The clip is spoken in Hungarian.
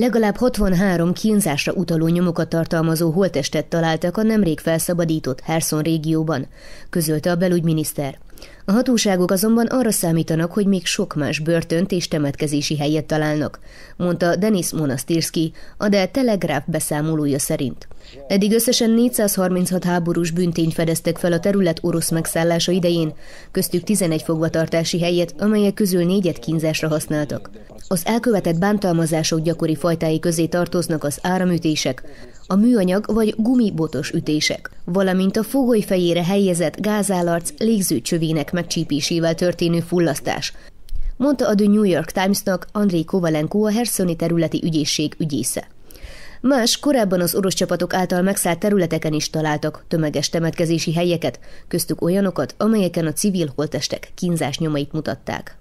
Legalább 63 kínzásra utaló nyomokat tartalmazó holtestet találtak a nemrég felszabadított Herson régióban, közölte a belügyminiszter. A hatóságok azonban arra számítanak, hogy még sok más börtönt és temetkezési helyet találnak, mondta Denis Monastirski, a De Telegraph beszámolója szerint. Eddig összesen 436 háborús büntényt fedeztek fel a terület orosz megszállása idején, köztük 11 fogvatartási helyet, amelyek közül négyet kínzásra használtak. Az elkövetett bántalmazások gyakori fajtái közé tartoznak az áramütések, a műanyag vagy gumibotos ütések, valamint a fogoly fejére helyezett gázállarc légzőcsövének megcsípésével történő fullasztás, mondta a The New York Times-nak Andrei Kovalenko a hersoni területi ügyészség ügyésze. Más korábban az orosz csapatok által megszállt területeken is találtak tömeges temetkezési helyeket, köztük olyanokat, amelyeken a civil holtestek kínzás nyomait mutatták.